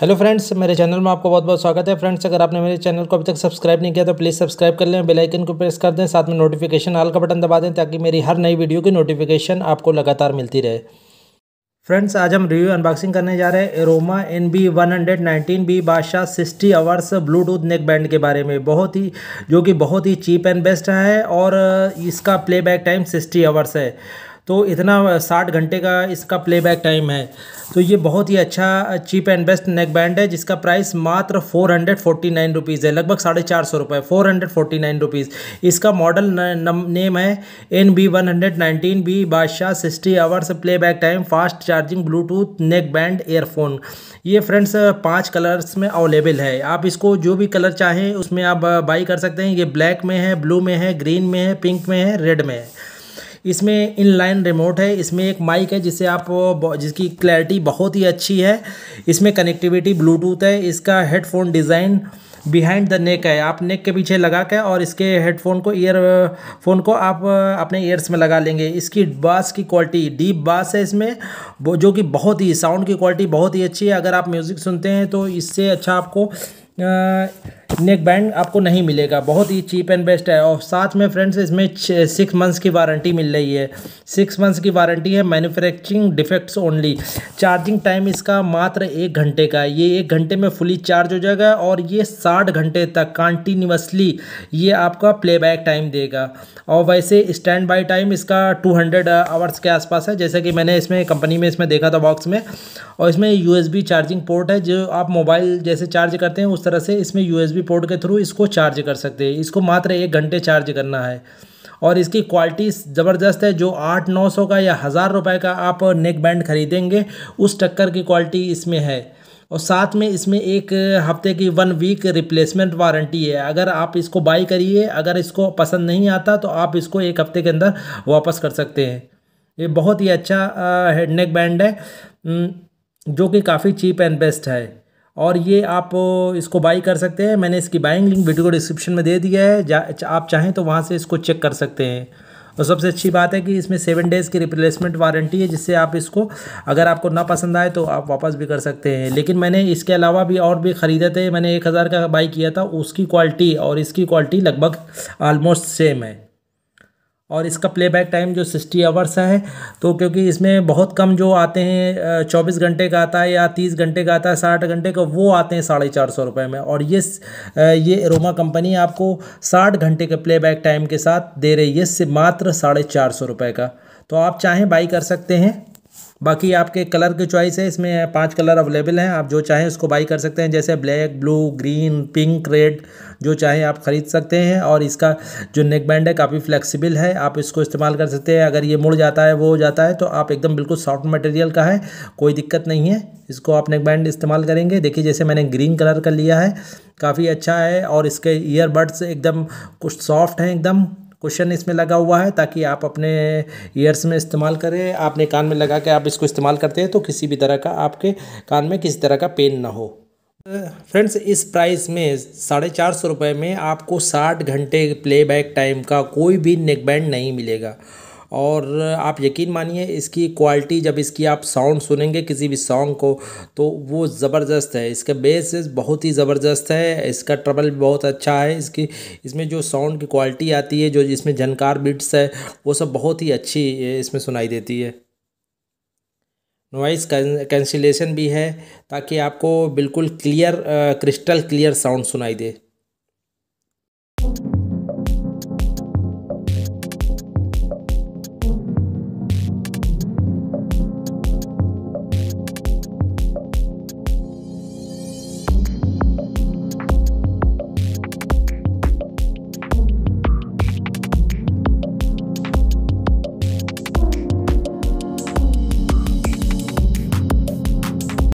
hello friends मेरे channel में आपको बहुत बहुत स्वागत है फ्रेंड्स अगर आपने मेरे चैनल को अभी तक सब्सक्राइब नहीं किया तो प्लीज़ सब्सक्राइब कर लें बेल आइकन को प्रेस कर दें साथ में नोटिफिकेशन आल का बटन दबा दें ताकि मेरी हर नई वीडियो की नोटिफिकेशन आपको लगातार मिलती रहे फ्रेंड्स आज हम रिव्यू अनबॉक्सिंग करने जा रहे हैं Aroma N B one hundred nineteen B Badshah sixty hours Bluetooth neck band के बारे में बहुत ही जो कि बहुत ही चीप एंड बेस्ट है और इसका प्लेबैक टाइम सिक्सटी आवर्स है तो इतना साठ घंटे का इसका प्लेबैक टाइम है तो ये बहुत ही अच्छा cheap and best neck band है जिसका प्राइस मात्र four hundred forty nine rupees है लगभग साढ़े चार सौ रुपये four hundred forty nine rupees इसका मॉडल नेम है N B one hundred nineteen B Badshah sixty hours playback time fast charging Bluetooth neck band earphone ये फ्रेंड्स पाँच कलर्स में अवेलेबल है आप इसको जो भी कलर चाहें उसमें आप बाई कर सकते हैं ये ब्लैक में है ब्लू में है ग्रीन में है पिंक में है रेड में है इसमें इन लाइन रिमोट है इसमें एक माइक है जिससे आप जिसकी क्लैरिटी बहुत ही अच्छी है इसमें कनेक्टिविटी ब्लूटूथ है इसका headphone design behind the neck है आप नेक के पीछे लगा के और इसके हेडफोन को ईयर फोन को आप अपने ईयर्स में लगा लेंगे इसकी बास की क्वालिटी डीप बास है इसमें जो कि बहुत ही साउंड की क्वालिटी बहुत ही अच्छी है अगर आप म्यूज़िक सुनते हैं तो इससे अच्छा आपको आ, नेक बैंड आपको नहीं मिलेगा बहुत ही चीप एंड बेस्ट है और साथ में फ्रेंड्स इसमें सिक्स मंथ्स की वारंटी मिल रही है सिक्स मंथ्स की वारंटी है manufacturing defects only charging time इसका मात्र एक घंटे का है ये एक घंटे में फुली चार्ज हो जाएगा और ये साठ घंटे तक कॉन्टीन्यूसली ये आपका प्लेबैक टाइम देगा और वैसे स्टैंड बाई टाइम इसका टू हंड्रेड आवर्स के आसपास है जैसे कि मैंने इसमें कंपनी में इसमें देखा था बॉक्स में और इसमें यू चार्जिंग पोर्ट है जो आप मोबाइल जैसे चार्ज करते हैं उस तरह से इसमें यू यूएसबी पोर्ट के थ्रू इसको चार्ज कर सकते हैं इसको मात्र एक घंटे चार्ज करना है और इसकी क्वालिटी ज़बरदस्त है जो आठ नौ सौ का या हज़ार रुपए का आप नेक बैंड ख़रीदेंगे उस टक्कर की क्वालिटी इसमें है और साथ में इसमें एक हफ्ते की वन वीक रिप्लेसमेंट वारंटी है अगर आप इसको बाई करिए अगर इसको पसंद नहीं आता तो आप इसको एक हफ्ते के अंदर वापस कर सकते हैं ये बहुत ही अच्छा हेड नेक बैंड है जो कि काफ़ी चीप एंड बेस्ट है और ये आप इसको बाई कर सकते हैं मैंने इसकी बाइंग लिंक वीडियो को डिस्क्रिप्शन में दे दिया है जा आप चाहें तो वहाँ से इसको चेक कर सकते हैं और सबसे अच्छी बात है कि इसमें सेवन डेज़ की रिप्लेसमेंट वारंटी है जिससे आप इसको अगर आपको ना पसंद आए तो आप वापस भी कर सकते हैं लेकिन मैंने इसके अलावा भी और भी ख़रीदे थे मैंने एक हज़ार का बाई किया था उसकी क्वालिटी और इसकी क्वालिटी लगभग आलमोस्ट सेम है और इसका प्लेबैक टाइम जो सिक्सटी आवर्स है तो क्योंकि इसमें बहुत कम जो आते हैं चौबीस घंटे का आता है या तीस घंटे का आता है साठ घंटे का वो आते हैं साढ़े चार सौ रुपये में और ये ये एरोमा कंपनी आपको साठ घंटे के प्लेबैक टाइम के साथ दे रही है मात्र साढ़े चार सौ रुपये का तो आप चाहें बाई कर सकते हैं बाकी आपके कलर की चॉइस है इसमें पांच कलर अवेलेबल हैं आप जो चाहें उसको बाई कर सकते हैं जैसे black blue green pink red जो चाहें आप ख़रीद सकते हैं और इसका जो नेक बैंड है काफ़ी फ्लेक्सिबल है आप इसको इस्तेमाल कर सकते हैं अगर ये मुड़ जाता है वो हो जाता है तो आप एकदम बिल्कुल सॉफ्ट मटेरियल का है कोई दिक्कत नहीं है इसको आप नेक बैंड इस्तेमाल करेंगे देखिए जैसे मैंने ग्रीन कलर का लिया है काफ़ी अच्छा है और इसके ईयरबड्स एकदम कुछ सॉफ्ट हैं एकदम क्वेश्चन इसमें लगा हुआ है ताकि आप अपने ईयर्स में इस्तेमाल करें आपने कान में लगा के आप इसको इस्तेमाल करते हैं तो किसी भी तरह का आपके कान में किसी तरह का पेन ना हो फ्रेंड्स इस प्राइस में साढ़े चार सौ रुपये में आपको साठ घंटे प्लेबैक टाइम का कोई भी नेकबैंड नहीं मिलेगा और आप यकीन मानिए इसकी क्वालिटी जब इसकी आप साउंड सुनेंगे किसी भी सॉन्ग को तो वो ज़बरदस्त है इसका बेस बहुत ही ज़बरदस्त है इसका ट्रबल भी बहुत अच्छा है इसकी इसमें जो साउंड की क्वालिटी आती है जो इसमें झनकार बिट्स है वो सब बहुत ही अच्छी इसमें सुनाई देती है नॉइस कैंसिलेशन भी है ताकि आपको बिल्कुल क्लियर क्रिस्टल क्लियर साउंड सुनाई दे